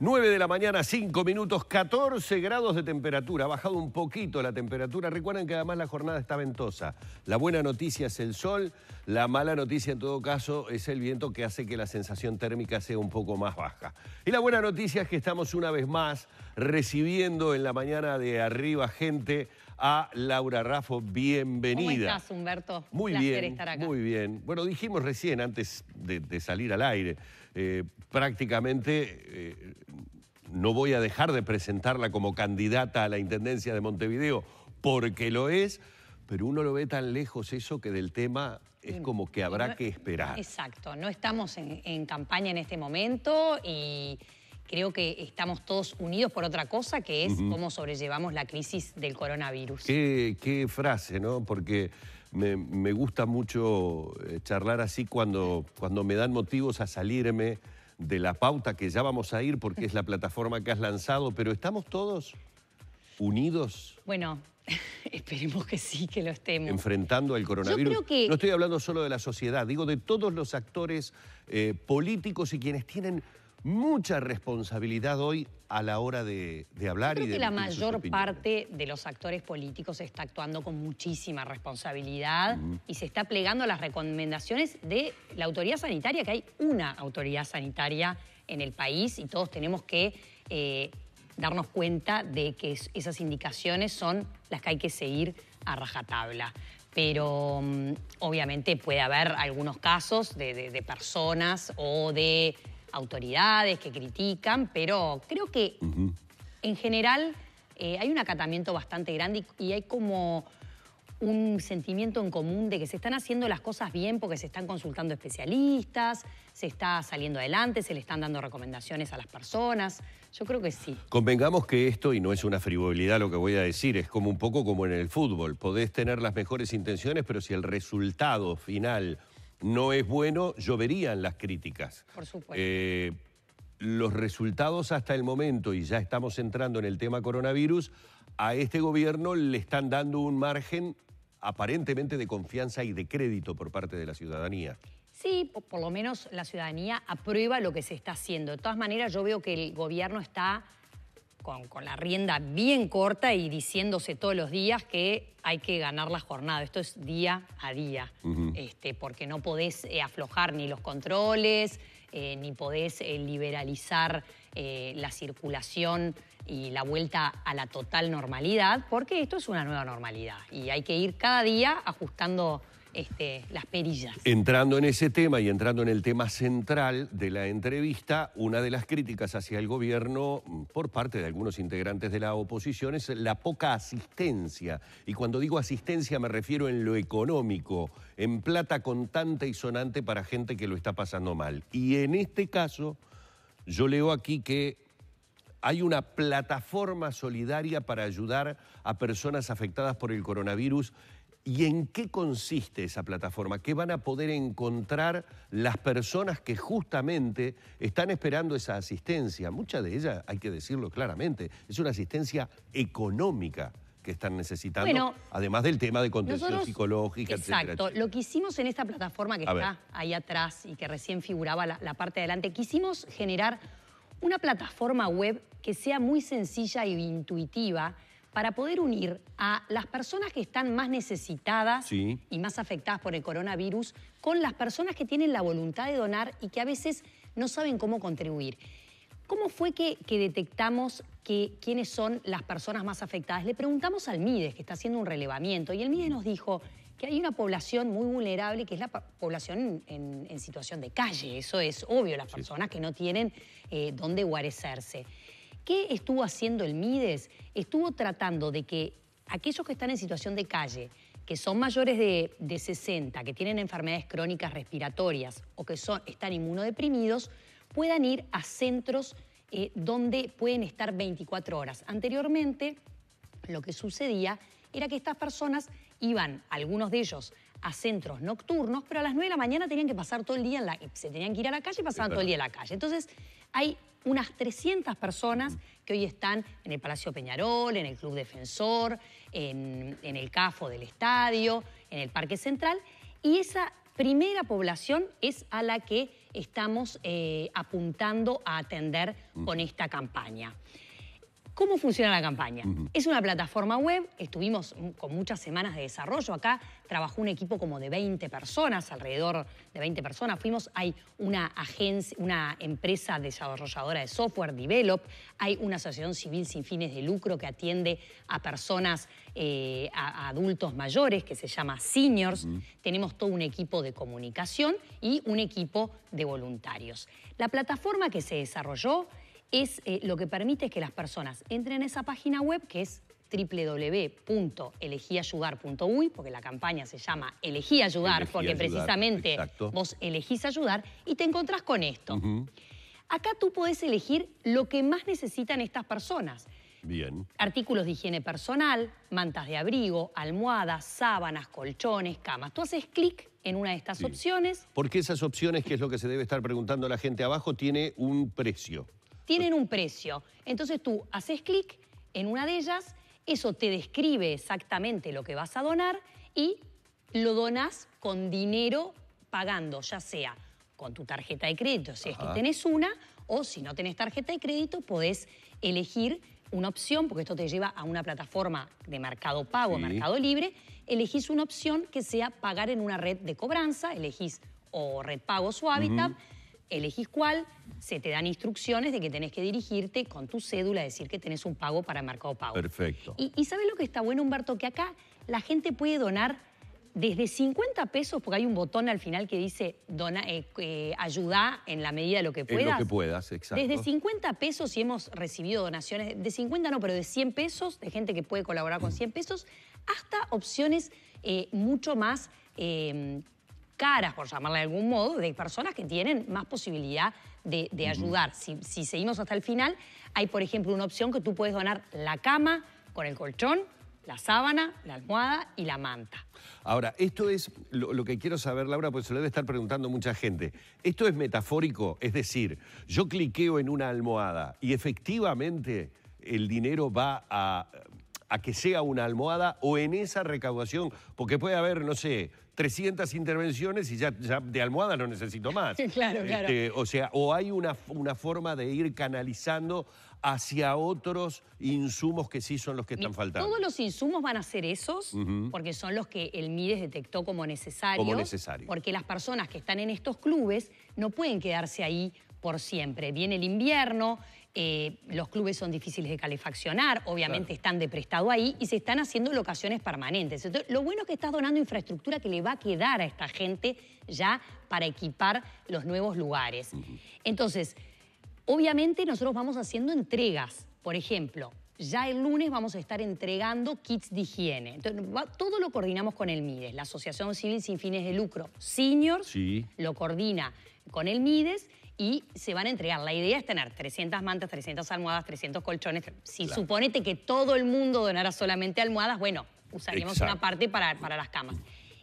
9 de la mañana, 5 minutos, 14 grados de temperatura. Ha bajado un poquito la temperatura. Recuerden que además la jornada está ventosa. La buena noticia es el sol, la mala noticia en todo caso es el viento que hace que la sensación térmica sea un poco más baja. Y la buena noticia es que estamos una vez más recibiendo en la mañana de arriba gente a Laura Rafo. Bienvenida. ¿Cómo estás, Humberto? Muy bien. Muy bien. Bueno, dijimos recién antes de salir al aire eh, prácticamente eh, no voy a dejar de presentarla como candidata a la Intendencia de Montevideo, porque lo es, pero uno lo ve tan lejos eso que del tema es mm. como que habrá que esperar. Exacto, no estamos en, campaña en este momento y creo que estamos todos unidos por otra cosa, que es cómo sobrellevamos la crisis del coronavirus. Qué, qué frase, ¿no? Porque me, gusta mucho eh, charlar así cuando, cuando me dan motivos a salirme de la pauta que ya vamos a ir porque es la plataforma que has lanzado, pero ¿estamos todos unidos? Bueno, Esperemos que sí, que lo estemos. Enfrentando al coronavirus. No estoy hablando solo de la sociedad, digo de todos los actores eh, políticos y quienes tienen mucha responsabilidad hoy a la hora de, hablar creo que la mayor parte de los actores políticos está actuando con muchísima responsabilidad y se está plegando a las recomendaciones de la autoridad sanitaria, que hay una autoridad sanitaria en el país y todos tenemos que eh, darnos cuenta de que esas indicaciones son las que hay que seguir a rajatabla. Pero mm, obviamente puede haber algunos casos de personas o de autoridades que critican, pero creo que en general eh, hay un acatamiento bastante grande y hay como un sentimiento en común de que se están haciendo las cosas bien porque se están consultando especialistas, se está saliendo adelante, se le están dando recomendaciones a las personas. Yo creo que sí. Convengamos que esto, y no es una frivolidad lo que voy a decir, es como un poco como en el fútbol. Podés tener las mejores intenciones, pero si el resultado final no es bueno, lloverían las críticas. Por supuesto. Eh, los resultados hasta el momento, y ya estamos entrando en el tema coronavirus, a este gobierno le están dando un margen aparentemente de confianza y de crédito por parte de la ciudadanía. Sí, por lo menos la ciudadanía aprueba lo que se está haciendo. De todas maneras, yo veo que el gobierno está con, la rienda bien corta y diciéndose todos los días que hay que ganar la jornada. Esto es día a día, este, porque no podés eh, aflojar ni los controles, eh, ni podés eh, liberalizar la circulación y la vuelta a la total normalidad, porque esto es una nueva normalidad y hay que ir cada día ajustando este, las perillas. Entrando en ese tema y entrando en el tema central de la entrevista, una de las críticas hacia el gobierno mm, por parte de algunos integrantes de la oposición es la poca asistencia. Y cuando digo asistencia me refiero en lo económico, en plata contante y sonante para gente que lo está pasando mal. Y en este caso, yo leo aquí que hay una plataforma solidaria para ayudar a personas afectadas por el coronavirus ¿Y en qué consiste esa plataforma? ¿Qué van a poder encontrar las personas que justamente están esperando esa asistencia? Muchas de ellas, hay que decirlo claramente, es una asistencia económica que están necesitando, además del tema de contención psicológica, Exacto. Lo que hicimos en esta plataforma que está ahí atrás y que recién figuraba la, la parte de adelante, quisimos generar una plataforma web que sea muy sencilla e intuitiva, para poder unir a las personas que están más necesitadas y más afectadas por el coronavirus con las personas que tienen la voluntad de donar y que a veces no saben cómo contribuir. ¿Cómo fue que, detectamos que, quiénes son las personas más afectadas? Le preguntamos al MIDES, que está haciendo un relevamiento, y el MIDES nos dijo que hay una población muy vulnerable, que es la población en, situación de calle. Eso es obvio, las personas que no tienen eh, dónde guarecerse. ¿Qué estuvo haciendo el MIDES? Estuvo tratando de que aquellos que están en situación de calle, que son mayores de, 60, que tienen enfermedades crónicas respiratorias o que son, están inmunodeprimidos, puedan ir a centros eh, donde pueden estar 24 horas. Anteriormente, lo que sucedía era que estas personas iban, algunos de ellos, a centros nocturnos, pero a las 9 de la mañana tenían que pasar todo el día en la... Se tenían que ir a la calle y pasaban todo el día en la calle. Entonces, hay unas 300 personas que hoy están en el Palacio Peñarol, en el Club Defensor, en, el CAFO del Estadio, en el Parque Central. Y esa primera población es a la que estamos eh, apuntando a atender con esta campaña. ¿Cómo funciona la campaña? Es una plataforma web, estuvimos con muchas semanas de desarrollo, acá trabajó un equipo como de 20 personas, alrededor de 20 personas, fuimos, hay una agencia, una empresa desarrolladora de software, Develop, hay una asociación civil sin fines de lucro que atiende a personas, eh, a, adultos mayores, que se llama Seniors, tenemos todo un equipo de comunicación y un equipo de voluntarios. La plataforma que se desarrolló es eh, lo que permite que las personas entren a esa página web que es www.elegiayudar.uy, porque la campaña se llama Elegí Ayudar, porque precisamente vos elegís ayudar y te encontrás con esto. Acá tú podés elegir lo que más necesitan estas personas. Bien. Artículos de higiene personal, mantas de abrigo, almohadas, sábanas, colchones, camas. Tú haces clic en una de estas opciones. Porque esas opciones, que es lo que se debe estar preguntando la gente abajo, tiene un precio tienen un precio. Entonces tú haces clic en una de ellas, eso te describe exactamente lo que vas a donar y lo donas con dinero pagando, ya sea con tu tarjeta de crédito, si es que tenés una, o si no tenés tarjeta de crédito, podés elegir una opción, porque esto te lleva a una plataforma de mercado pago, mercado libre, elegís una opción que sea pagar en una red de cobranza, elegís o Red Pagos o elegís cuál, se te dan instrucciones de que tenés que dirigirte con tu cédula, decir que tenés un pago para Mercado Pago. Perfecto. Y, sabe ¿sabes lo que está bueno, Humberto? Que acá la gente puede donar desde 50 pesos, porque hay un botón al final que dice dona, eh, eh, ayuda en la medida de lo que puedas. En lo que puedas, exacto. Desde 50 pesos, si hemos recibido donaciones, de 50 no, pero de 100 pesos, de gente que puede colaborar con 100 pesos, hasta opciones eh, mucho más caras, por llamarla de algún modo, de personas que tienen más posibilidad de, ayudar. Si, seguimos hasta el final, hay, por ejemplo, una opción que tú puedes donar la cama con el colchón, la sábana, la almohada y la manta. Ahora, esto es lo, lo, que quiero saber, Laura, porque se lo debe estar preguntando mucha gente. ¿Esto es metafórico? Es decir, yo cliqueo en una almohada y efectivamente el dinero va a a que sea una almohada o en esa recaudación, porque puede haber, no sé, 300 intervenciones y ya, de almohada no necesito más. claro, claro. Este, o sea, o hay una, una forma de ir canalizando hacia otros insumos que sí son los que están faltando. Todos los insumos van a ser esos, porque son los que el MIDES detectó como necesario Como necesarios. Porque las personas que están en estos clubes no pueden quedarse ahí por siempre. Viene el invierno, eh, los clubes son difíciles de calefaccionar, obviamente están de prestado ahí y se están haciendo locaciones permanentes. Entonces, lo bueno es que estás donando infraestructura que le va a quedar a esta gente ya para equipar los nuevos lugares. Entonces, obviamente nosotros vamos haciendo entregas. Por ejemplo, ya el lunes vamos a estar entregando kits de higiene. todo lo coordinamos con el MIDES, la Asociación Civil Sin Fines de Lucro. Seniors lo coordina con el MIDES y se van a entregar. La idea es tener 300 mantas, 300 almohadas, 300 colchones. Si supónete suponete que todo el mundo donara solamente almohadas, bueno, usaríamos una parte para, para las camas.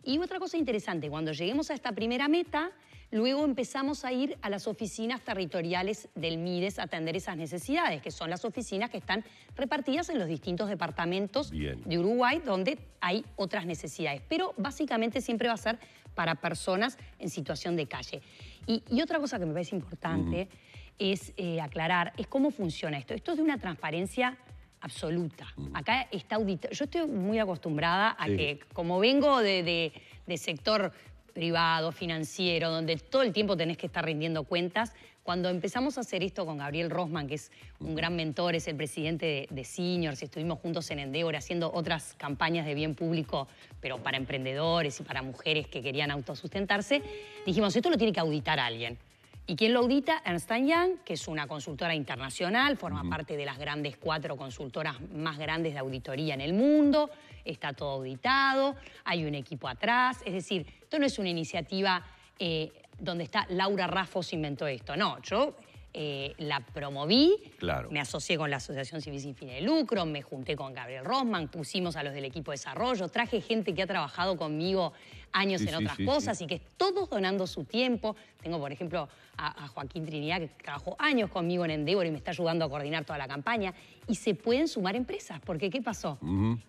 Y otra cosa interesante, cuando lleguemos a esta primera meta, Luego empezamos a ir a las oficinas territoriales del MIDES a atender esas necesidades, que son las oficinas que están repartidas en los distintos departamentos de Uruguay, donde hay otras necesidades. Pero básicamente siempre va a ser para personas en situación de calle. Y, otra cosa que me parece importante es eh, aclarar, es cómo funciona esto. Esto es de una transparencia absoluta. Acá está auditado. Yo estoy muy acostumbrada a que, como vengo de sector privado, financiero, donde todo el tiempo tenés que estar rindiendo cuentas, cuando empezamos a hacer esto con Gabriel Rosman, que es un gran mentor, es el presidente de, Seniors, estuvimos juntos en Endeavor haciendo otras campañas de bien público, pero para emprendedores y para mujeres que querían autosustentarse, dijimos, esto lo tiene que auditar alguien. ¿Y quién lo audita? Ernst Young, que es una consultora internacional, forma parte de las grandes cuatro consultoras más grandes de auditoría en el mundo, está todo auditado, hay un equipo atrás, es decir, esto no es una iniciativa eh, donde está Laura Raffos inventó esto. No, yo eh, la promoví, claro. me asocié con la Asociación Civil Sin Fin de Lucro, me junté con Gabriel Rosman, pusimos a los del equipo de desarrollo, traje gente que ha trabajado conmigo años en otras cosas y que todos donando su tiempo. Tengo, por ejemplo, a, Joaquín Trinidad, que trabajó años conmigo en Endeavor y me está ayudando a coordinar toda la campaña. Y se pueden sumar empresas, porque ¿qué pasó?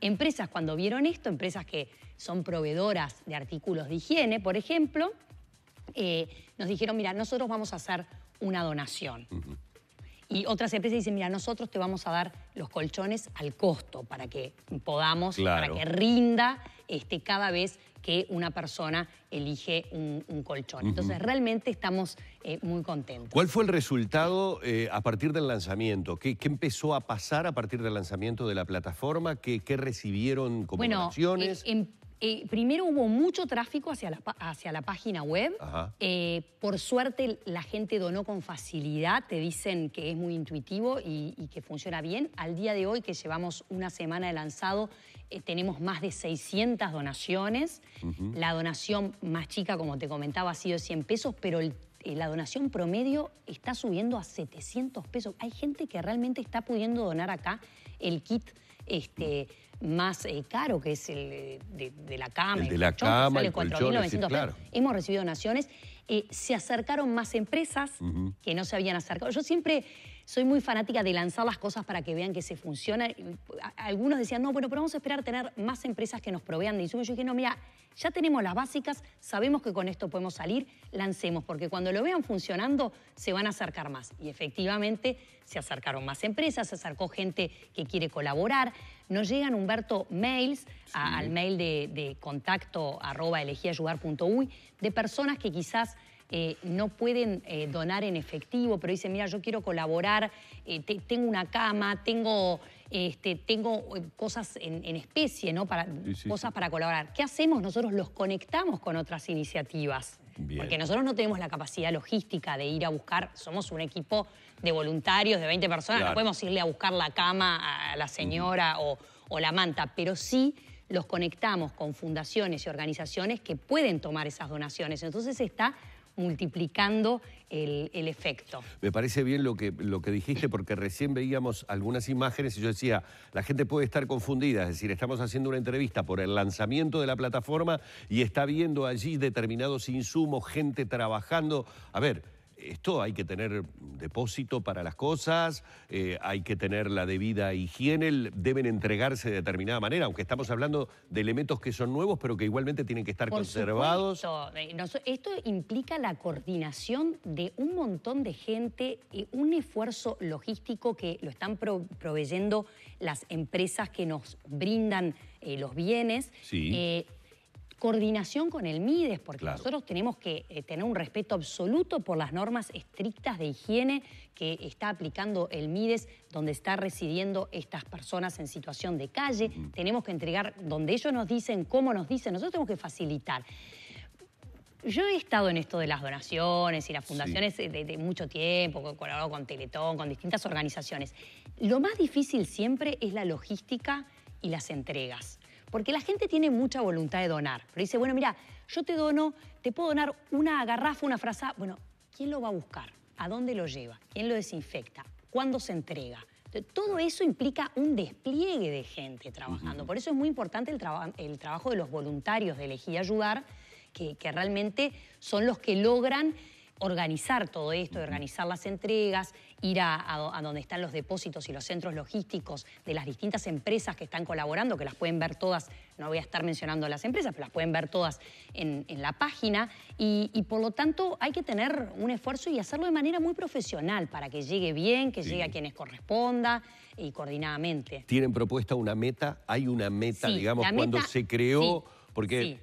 Empresas, cuando vieron esto, empresas que son proveedoras de artículos de higiene, por ejemplo, eh, nos dijeron, mira, nosotros vamos a hacer una donación. Y otras empresas dicen, mira, nosotros te vamos a dar los colchones al costo para que podamos, para que rinda este, cada vez que una persona elige un, colchón. Entonces, realmente estamos eh, muy contentos. ¿Cuál fue el resultado eh, a partir del lanzamiento? ¿Qué, ¿Qué, empezó a pasar a partir del lanzamiento de la plataforma? ¿Qué, qué recibieron como donaciones? en em, eh, primero hubo mucho tráfico hacia la, hacia la página web. Eh, por suerte la gente donó con facilidad, te dicen que es muy intuitivo y, que funciona bien. Al día de hoy, que llevamos una semana de lanzado, eh, tenemos más de 600 donaciones. La donación más chica, como te comentaba, ha sido 100 pesos, pero el eh, la donación promedio está subiendo a 700 pesos. Hay gente que realmente está pudiendo donar acá el kit este, más eh, caro, que es el eh, de, la cama. El de la cámara Hemos recibido donaciones. se acercaron más empresas que no se habían acercado. Yo siempre soy muy fanática de lanzar las cosas para que vean que se funciona. Algunos decían, no, bueno, pero vamos a esperar tener más empresas que nos provean de insumos. Yo dije, no, mira, ya tenemos las básicas, sabemos que con esto podemos salir, lancemos, porque cuando lo vean funcionando se van a acercar más. Y efectivamente se acercaron más empresas, se acercó gente que quiere colaborar. Nos llegan, Humberto, mails al mail de, contacto arroba de personas que quizás eh, no pueden eh, donar en efectivo, pero dicen, mira, yo quiero colaborar, eh, tengo una cama, tengo, este, tengo cosas en, especie, ¿no? Para, cosas para colaborar. ¿Qué hacemos? Nosotros los conectamos con otras iniciativas. Porque nosotros no tenemos la capacidad logística de ir a buscar, somos un equipo de voluntarios de 20 personas, no podemos irle a buscar la cama a la señora o, o la manta, pero sí los conectamos con fundaciones y organizaciones que pueden tomar esas donaciones. Entonces está multiplicando el, efecto. Me parece bien lo que, lo que dijiste porque recién veíamos algunas imágenes y yo decía, la gente puede estar confundida, es decir, estamos haciendo una entrevista por el lanzamiento de la plataforma y está viendo allí determinados insumos, gente trabajando. A ver, esto hay que tener depósito para las cosas, eh, hay que tener la debida higiene, deben entregarse de determinada manera, aunque estamos hablando de elementos que son nuevos, pero que igualmente tienen que estar conservados. Eh, esto implica la coordinación de un montón de gente, eh, un esfuerzo logístico que lo están proveyendo las empresas que nos brindan los bienes. Sí coordinación con el MIDES, porque nosotros tenemos que eh, tener un respeto absoluto por las normas estrictas de higiene que está aplicando el MIDES, donde está residiendo estas personas en situación de calle. Tenemos que entregar donde ellos nos dicen, cómo nos dicen, nosotros tenemos que facilitar. Yo he estado en esto de las donaciones y las fundaciones desde de, mucho tiempo, he colaborado con Teletón, con distintas organizaciones. Lo más difícil siempre es la logística y las entregas. Porque la gente tiene mucha voluntad de donar, pero dice, bueno, mira, yo te dono, te puedo donar una garrafa, una frase, bueno, ¿quién lo va a buscar? ¿A dónde lo lleva? ¿Quién lo desinfecta? ¿Cuándo se entrega? Todo eso implica un despliegue de gente trabajando. Por eso es muy importante el, trabajo de los voluntarios de Elegí Ayudar, que realmente son los que logran organizar todo esto, de organizar las entregas, ir a, donde están los depósitos y los centros logísticos de las distintas empresas que están colaborando, que las pueden ver todas, no voy a estar mencionando las empresas, pero las pueden ver todas en, la página, y, por lo tanto hay que tener un esfuerzo y hacerlo de manera muy profesional para que llegue bien, que llegue a quienes corresponda y coordinadamente. ¿Tienen propuesta una meta? ¿Hay una meta, digamos, cuando se creó? porque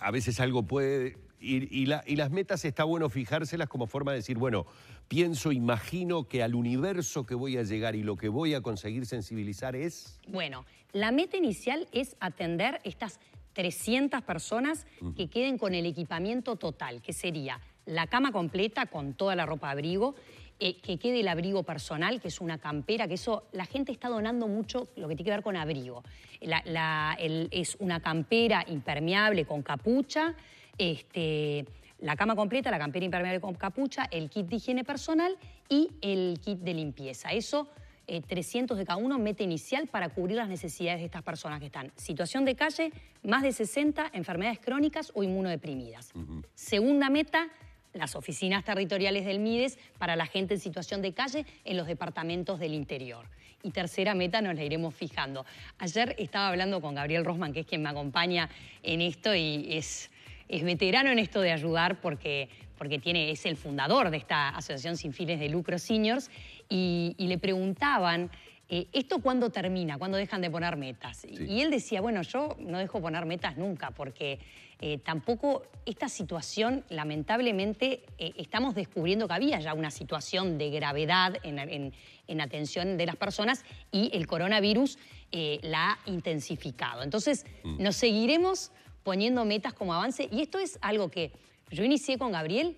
a veces algo puede y, las metas está bueno fijárselas como forma de decir, bueno, pienso, imagino que al universo que voy a llegar y lo que voy a conseguir sensibilizar es... Bueno, la meta inicial es atender estas 300 personas que queden con el equipamiento total, que sería la cama completa con toda la ropa abrigo, eh, que quede el abrigo personal, que es una campera, que eso la gente está donando mucho lo que tiene que ver con abrigo. es una campera impermeable con capucha, este, la cama completa, la campera impermeable con capucha, el kit de higiene personal y el kit de limpieza. Eso, 300 eh, de cada uno, meta inicial para cubrir las necesidades de estas personas que están. Situación de calle, más de 60 enfermedades crónicas o inmunodeprimidas. Segunda meta, las oficinas territoriales del MIDES para la gente en situación de calle en los departamentos del interior. Y tercera meta nos la iremos fijando. Ayer estaba hablando con Gabriel Rosman, que es quien me acompaña en esto y es es veterano en esto de ayudar porque, porque tiene, es el fundador de esta asociación sin fines de lucro seniors y, le preguntaban... Eh, ¿Esto cuándo termina? ¿Cuándo dejan de poner metas? Y él decía, bueno, yo no dejo poner metas nunca porque eh, tampoco esta situación, lamentablemente, eh, estamos descubriendo que había ya una situación de gravedad en, atención de las personas y el coronavirus la ha intensificado. Entonces, mm. nos seguiremos poniendo metas como avance. Y esto es algo que yo inicié con Gabriel,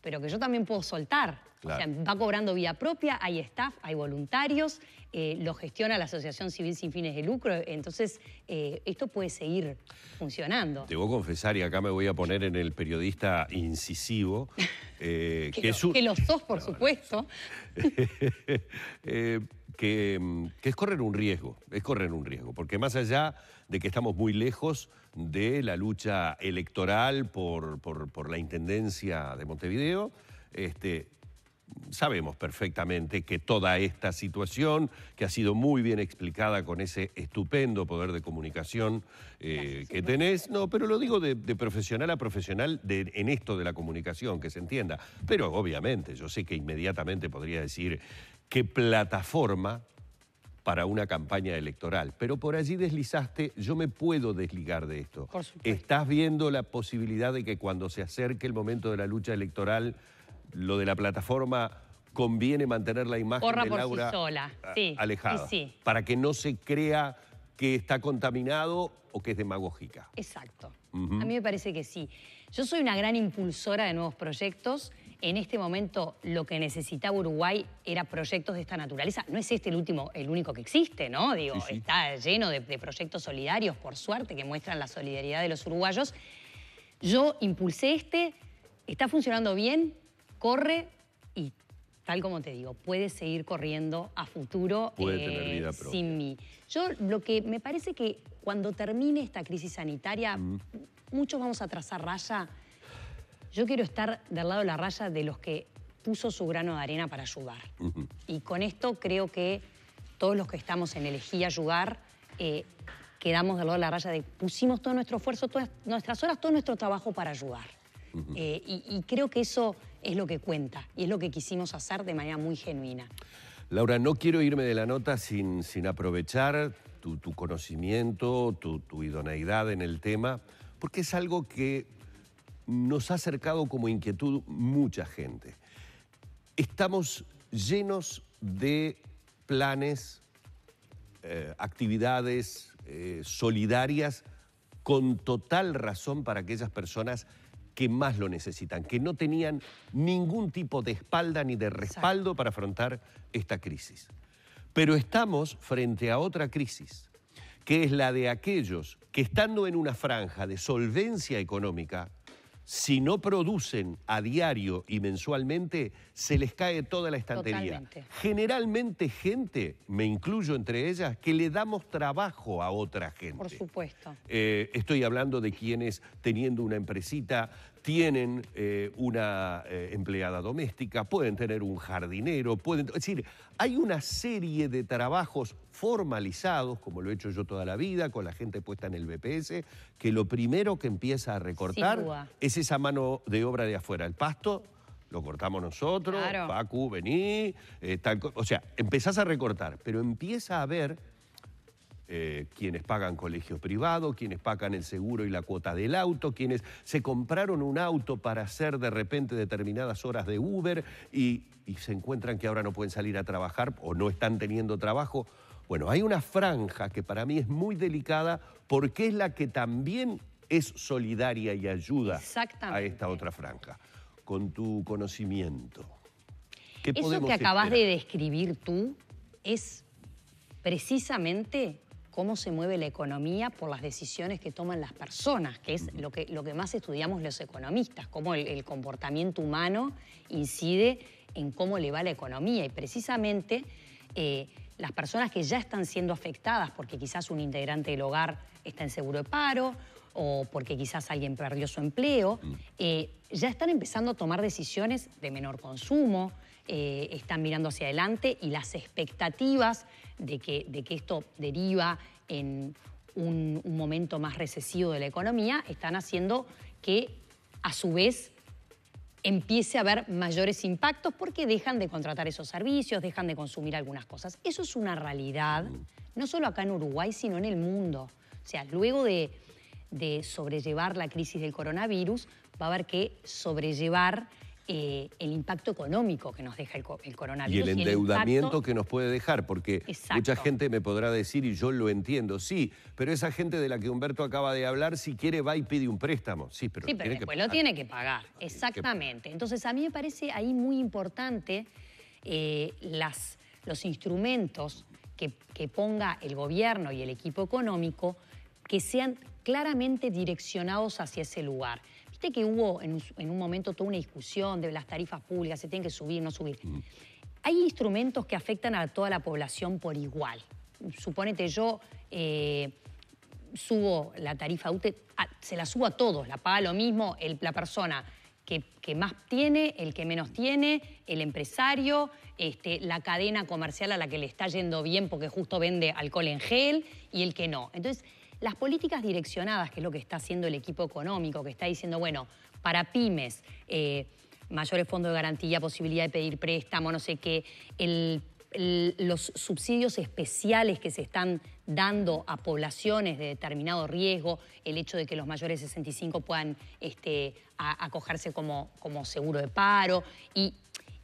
pero que yo también puedo soltar. O sea, va cobrando vía propia, hay staff, hay voluntarios, eh, lo gestiona la Asociación Civil Sin Fines de Lucro, entonces eh, esto puede seguir funcionando. Debo confesar, y acá me voy a poner en el periodista incisivo, eh, que, los dos por supuesto. Mm, que, es correr un riesgo, es correr un riesgo, porque más allá de que estamos muy lejos de la lucha electoral por, por, la Intendencia de Montevideo, este, sabemos perfectamente que toda esta situación, que ha sido muy bien explicada con ese estupendo poder de comunicación eh, que tenés, no, pero lo digo de, profesional a profesional en esto de la comunicación, que se entienda. Pero obviamente, yo sé que inmediatamente podría decir, que plataforma para una campaña electoral. Pero por allí deslizaste, yo me puedo desligar de esto. Por ¿Estás viendo la posibilidad de que cuando se acerque el momento de la lucha electoral, lo de la plataforma conviene mantener la imagen de por Laura sola. Ah, alejada? para que no se crea que está contaminado o que es demagógica. Exacto. A mí me parece que sí. Yo soy una gran impulsora de nuevos proyectos en este momento lo que necesitaba Uruguay era proyectos de esta naturaleza. No es este el último, el único que existe, ¿no? Digo, está lleno de, proyectos solidarios, por suerte, que muestran la solidaridad de los uruguayos. Yo impulsé este, está funcionando bien, corre y tal como te digo, puede seguir corriendo a futuro eh, sin mí. Yo lo que me parece que cuando termine esta crisis sanitaria, mm. muchos vamos a trazar raya yo quiero estar del lado de la raya de los que puso su grano de arena para ayudar. Y con esto creo que todos los que estamos en elegir ayudar eh, quedamos del lado de la raya de pusimos todo nuestro esfuerzo, todas nuestras horas, todo nuestro trabajo para ayudar. Eh, y, creo que eso es lo que cuenta y es lo que quisimos hacer de manera muy genuina. Laura, no quiero irme de la nota sin, sin aprovechar tu, conocimiento, tu, tu, idoneidad en el tema, porque es algo que nos ha acercado como inquietud mucha gente. Estamos llenos de planes, eh, actividades eh, solidarias con total razón para aquellas personas que más lo necesitan, que no tenían ningún tipo de espalda ni de respaldo para afrontar esta crisis. Pero estamos frente a otra crisis, que es la de aquellos que estando en una franja de solvencia económica si no producen a diario y mensualmente, se les cae toda la estantería. Generalmente gente, me incluyo entre ellas, que le damos trabajo a otra gente. Por supuesto. Eh, estoy hablando de quienes teniendo una empresita, tienen eh, una eh, empleada doméstica, pueden tener un jardinero, pueden... Es decir, hay una serie de trabajos formalizados, como lo he hecho yo toda la vida, con la gente puesta en el BPS, que lo primero que empieza a recortar es esa mano de obra de afuera, el pasto. Lo cortamos nosotros, Paco, vení, eh, o sea, empezás a recortar, pero empieza a haber eh, quienes pagan colegio privado, quienes pagan el seguro y la cuota del auto, quienes se compraron un auto para hacer de repente determinadas horas de Uber y, se encuentran que ahora no pueden salir a trabajar o no están teniendo trabajo. Bueno, hay una franja que para mí es muy delicada porque es la que también es solidaria y ayuda a esta otra franja. Con tu conocimiento. Eso que acabas de describir tú es precisamente cómo se mueve la economía por las decisiones que toman las personas, que es lo que, más estudiamos los economistas, cómo el, comportamiento humano incide en cómo le va la economía. Y precisamente eh, las personas que ya están siendo afectadas porque quizás un integrante del hogar está en seguro de paro o porque quizás alguien perdió su empleo, eh, ya están empezando a tomar decisiones de menor consumo, eh, están mirando hacia adelante y las expectativas de que, de que esto deriva en un, momento más recesivo de la economía están haciendo que, a su vez, empiece a haber mayores impactos porque dejan de contratar esos servicios, dejan de consumir algunas cosas. Eso es una realidad, no solo acá en Uruguay, sino en el mundo. O sea, luego de sobrellevar la crisis del coronavirus, va a haber que sobrellevar eh, el impacto económico que nos deja el, coronavirus. Y el endeudamiento que nos puede dejar, porque mucha gente me podrá decir, y yo lo entiendo, sí, pero esa gente de la que Humberto acaba de hablar, si quiere, va y pide un préstamo. Sí, pero, después lo tiene que pagar, exactamente. Entonces, a mí me parece ahí muy importante eh, los instrumentos que ponga el gobierno y el equipo económico que sean claramente direccionados hacia ese lugar que hubo en, un momento toda una discusión de las tarifas públicas, se tienen que subir, no subir. Mm. Hay instrumentos que afectan a toda la población por igual. supónete yo... Eh, subo la tarifa se la subo a todos, la paga lo mismo la persona que, más tiene, el que menos tiene, el empresario, este, la cadena comercial a la que le está yendo bien porque justo vende alcohol en gel y el que no. Entonces, las políticas direccionadas, que es lo que está haciendo el equipo económico, que está diciendo, bueno, para pymes, eh, mayores fondos de garantía, posibilidad de pedir préstamo, no sé qué, los subsidios especiales que se están dando a poblaciones de determinado riesgo, el hecho de que los mayores de 65 puedan este, acogerse como, seguro de paro y,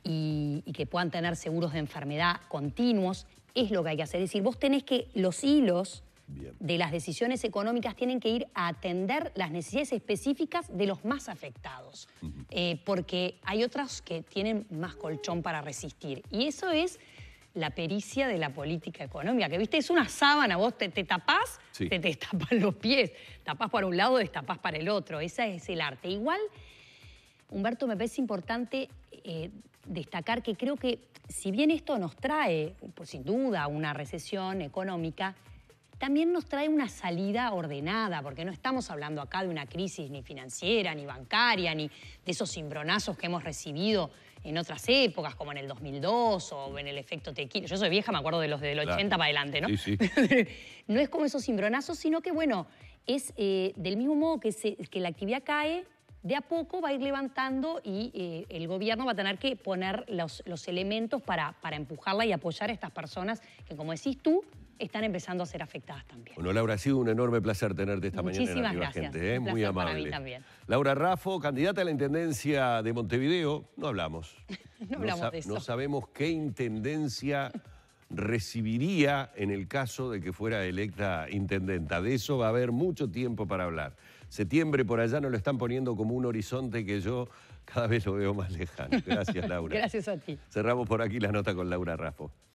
y que puedan tener seguros de enfermedad continuos, es lo que hay que hacer. Es decir, vos tenés que los hilos de las decisiones económicas tienen que ir a atender las necesidades específicas de los más afectados, eh, porque hay otras que tienen más colchón para resistir. Y eso es la pericia de la política económica, que viste, es una sábana, vos te, te tapás, te destapan los pies, tapás para un lado, destapás para el otro, ese es el arte. Igual, Humberto, me parece importante eh, destacar que creo que si bien esto nos trae, por sin duda, una recesión económica, también nos trae una salida ordenada, porque no estamos hablando acá de una crisis ni financiera, ni bancaria, ni de esos cimbronazos que hemos recibido en otras épocas, como en el 2002 o en el efecto tequila. Yo soy vieja, me acuerdo de los del 80 para adelante, ¿no? Sí, sí. no es como esos cimbronazos, sino que, bueno, es eh, del mismo modo que, que, la actividad cae, de a poco va a ir levantando y eh, el gobierno va a tener que poner los, elementos para, para empujarla y apoyar a estas personas que, como decís tú, están empezando a ser afectadas también. Bueno, Laura, ha sido un enorme placer tenerte esta mañana en gracias. Gente, ¿eh? Muy amable. Laura Raffo, candidata a la Intendencia de Montevideo, no hablamos. no hablamos de eso. No sabemos qué Intendencia recibiría en el caso de que fuera electa intendenta. De eso va a haber mucho tiempo para hablar. Septiembre por allá nos lo están poniendo como un horizonte que yo cada vez lo veo más lejano. Gracias, Laura. Gracias a ti. Cerramos por aquí la nota con Laura Raffo.